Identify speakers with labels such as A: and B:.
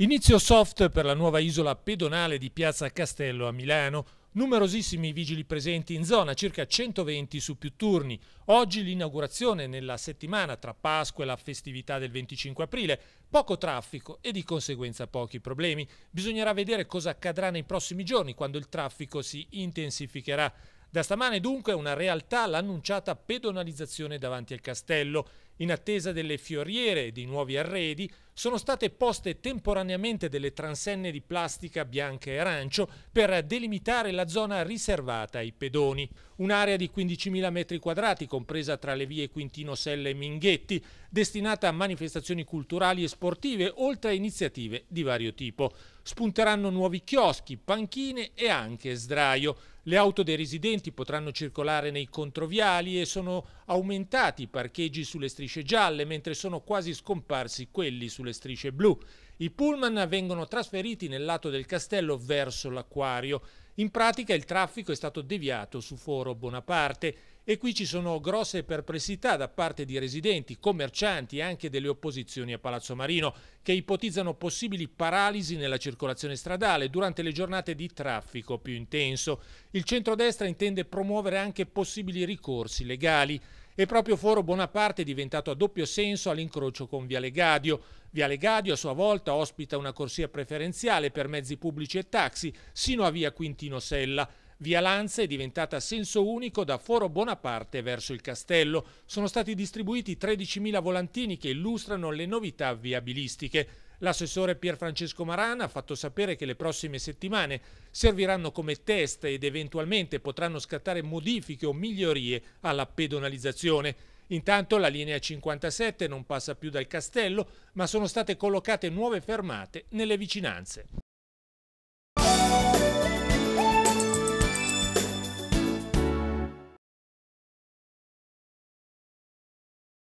A: Inizio soft per la nuova isola pedonale di Piazza Castello a Milano. Numerosissimi vigili presenti in zona, circa 120 su più turni. Oggi l'inaugurazione nella settimana tra Pasqua e la festività del 25 aprile. Poco traffico e di conseguenza pochi problemi. Bisognerà vedere cosa accadrà nei prossimi giorni quando il traffico si intensificherà. Da stamane dunque è una realtà l'annunciata pedonalizzazione davanti al castello. In attesa delle fioriere e dei nuovi arredi sono state poste temporaneamente delle transenne di plastica bianca e arancio per delimitare la zona riservata ai pedoni. Un'area di 15.000 metri quadrati compresa tra le vie Quintino Selle e Minghetti, destinata a manifestazioni culturali e sportive oltre a iniziative di vario tipo. Spunteranno nuovi chioschi, panchine e anche sdraio. Le auto dei residenti potranno circolare nei controviali e sono aumentati i parcheggi sulle strisce gialle, mentre sono quasi scomparsi quelli sulle strisce blu. I pullman vengono trasferiti nel lato del castello verso l'acquario. In pratica il traffico è stato deviato su Foro Bonaparte. E qui ci sono grosse perplessità da parte di residenti, commercianti e anche delle opposizioni a Palazzo Marino, che ipotizzano possibili paralisi nella circolazione stradale durante le giornate di traffico più intenso. Il centrodestra intende promuovere anche possibili ricorsi legali. E proprio Foro Bonaparte è diventato a doppio senso all'incrocio con Viale Gadio. Viale Gadio a sua volta ospita una corsia preferenziale per mezzi pubblici e taxi sino a via Quintino Sella. Via Lanza è diventata senso unico da Foro Bonaparte verso il castello. Sono stati distribuiti 13.000 volantini che illustrano le novità viabilistiche. L'assessore Pierfrancesco Marana ha fatto sapere che le prossime settimane serviranno come test ed eventualmente potranno scattare modifiche o migliorie alla pedonalizzazione. Intanto la linea 57 non passa più dal castello, ma sono state collocate nuove fermate nelle vicinanze.